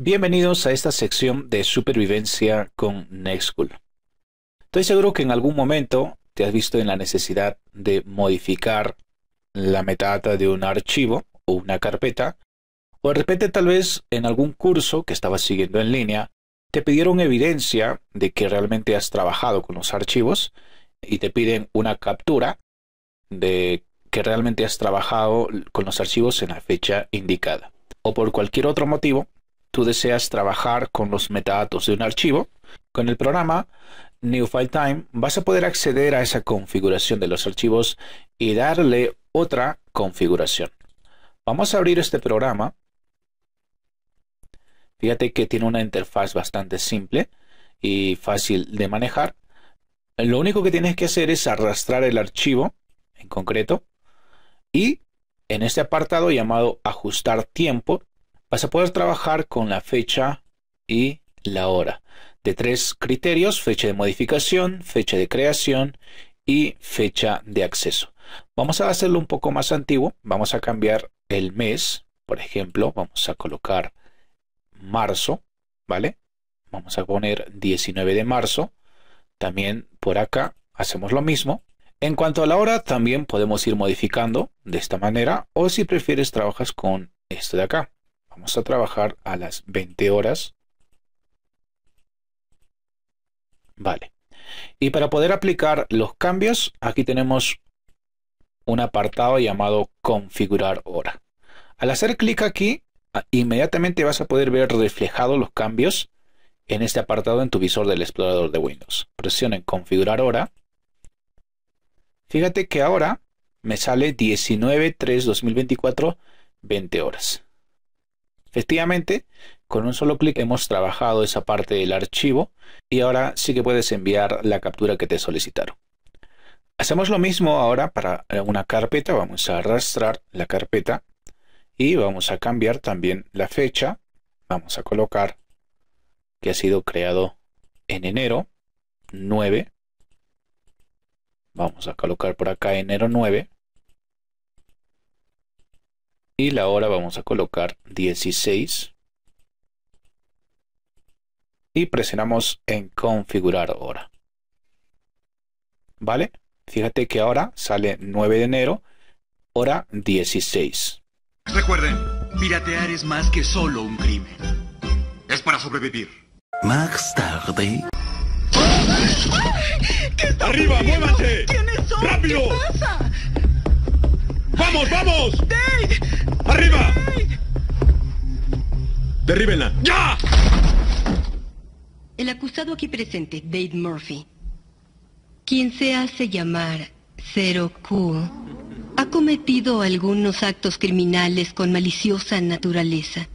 Bienvenidos a esta sección de supervivencia con NextSchool. Estoy seguro que en algún momento te has visto en la necesidad de modificar la metadata de un archivo o una carpeta, o de repente tal vez en algún curso que estabas siguiendo en línea, te pidieron evidencia de que realmente has trabajado con los archivos y te piden una captura de que realmente has trabajado con los archivos en la fecha indicada. O por cualquier otro motivo, tú deseas trabajar con los metadatos de un archivo, con el programa New File Time vas a poder acceder a esa configuración de los archivos y darle otra configuración. Vamos a abrir este programa. Fíjate que tiene una interfaz bastante simple y fácil de manejar. Lo único que tienes que hacer es arrastrar el archivo en concreto y en este apartado llamado ajustar tiempo vas a poder trabajar con la fecha y la hora de tres criterios, fecha de modificación, fecha de creación y fecha de acceso. Vamos a hacerlo un poco más antiguo, vamos a cambiar el mes, por ejemplo, vamos a colocar marzo, ¿vale? Vamos a poner 19 de marzo también por acá hacemos lo mismo. En cuanto a la hora, también podemos ir modificando de esta manera o si prefieres trabajas con esto de acá. Vamos a trabajar a las 20 horas. Vale. Y para poder aplicar los cambios, aquí tenemos un apartado llamado configurar hora. Al hacer clic aquí, ah, inmediatamente vas a poder ver reflejados los cambios en este apartado en tu visor del explorador de Windows. en configurar hora. Fíjate que ahora me sale 19 20 horas. Efectivamente, con un solo clic hemos trabajado esa parte del archivo y ahora sí que puedes enviar la captura que te solicitaron. Hacemos lo mismo ahora para eh, una carpeta, vamos a arrastrar la carpeta y vamos a cambiar también la fecha, vamos a colocar que ha sido creado en enero 9. Vamos a colocar por acá enero 9. Y la hora vamos a colocar 16. Y presionamos en configurar hora. ¿Vale? Fíjate que ahora sale 9 de enero, hora 16. Recuerden, piratear es más que solo un crimen. Es para sobrevivir. Max tarde. ¡Arriba, ¡Muévanse! ¿Quiénes ¡Rápido! vamos! ¡Dave! ¡Arriba! Dave. ¡Derríbenla! ¡Ya! El acusado aquí presente, Dave Murphy, quien se hace llamar Zero Q, ha cometido algunos actos criminales con maliciosa naturaleza